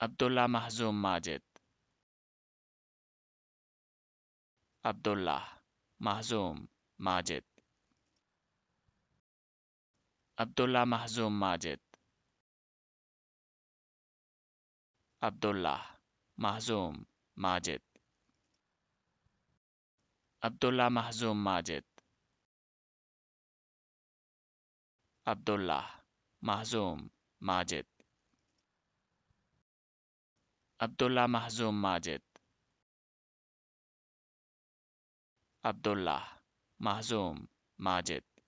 Abdullah Mahzum Majid. Abdullah Mahzum Majid. Abdullah Mahzum Majid. Abdullah Mahzum Majid. Abdullah Mahzum Majid. Abdullah Mahzoum Majid. Abdullah محزوم محظوم Majid Abdullah محزوم محظوم Majid